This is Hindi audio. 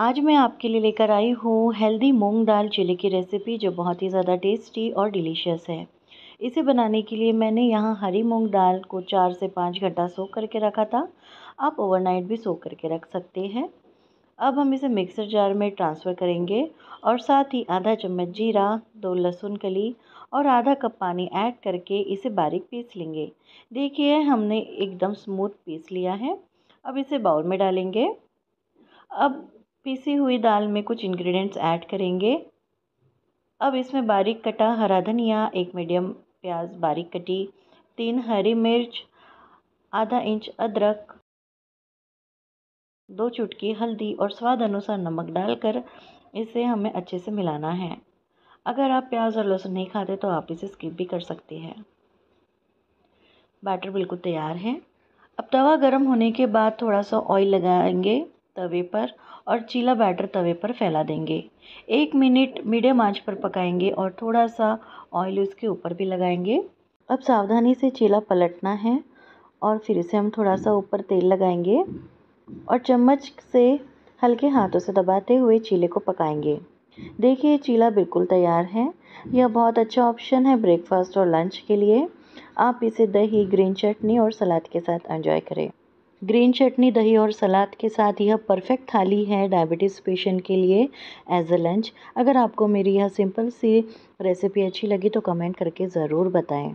आज मैं आपके लिए लेकर आई हूँ हेल्दी मूंग दाल चिली की रेसिपी जो बहुत ही ज़्यादा टेस्टी और डिलीशियस है इसे बनाने के लिए मैंने यहाँ हरी मूंग दाल को चार से पाँच घंटा सो करके रखा था आप ओवरनाइट भी सो करके रख सकते हैं अब हम इसे मिक्सर जार में ट्रांसफ़र करेंगे और साथ ही आधा चम्मच जीरा दो लहसुन कली और आधा कप पानी ऐड करके इसे बारीक पीस लेंगे देखिए हमने एकदम स्मूथ पीस लिया है अब इसे बाउल में डालेंगे अब पीसी हुई दाल में कुछ इंग्रेडिएंट्स ऐड करेंगे अब इसमें बारीक कटा हरा धनिया एक मीडियम प्याज बारीक कटी तीन हरी मिर्च आधा इंच अदरक दो चुटकी हल्दी और स्वाद अनुसार नमक डालकर इसे हमें अच्छे से मिलाना है अगर आप प्याज और लहसुन नहीं खाते तो आप इसे स्किप भी कर सकते हैं बैटर बिल्कुल तैयार है अब तवा गर्म होने के बाद थोड़ा सा ऑयल लगाएंगे तवे पर और चीला बैटर तवे पर फैला देंगे एक मिनट मीडियम आंच पर पकाएंगे और थोड़ा सा ऑयल उसके ऊपर भी लगाएंगे अब सावधानी से चीला पलटना है और फिर इसे हम थोड़ा सा ऊपर तेल लगाएंगे और चम्मच से हल्के हाथों से दबाते हुए चीले को पकाएंगे देखिए चीला बिल्कुल तैयार है यह बहुत अच्छा ऑप्शन है ब्रेकफास्ट और लंच के लिए आप इसे दही ग्रीन चटनी और सलाद के साथ एंजॉय करें ग्रीन चटनी दही और सलाद के साथ यह परफेक्ट थाली है डायबिटीज़ पेशेंट के लिए एज अ लंच अगर आपको मेरी यह सिंपल सी रेसिपी अच्छी लगी तो कमेंट करके ज़रूर बताएं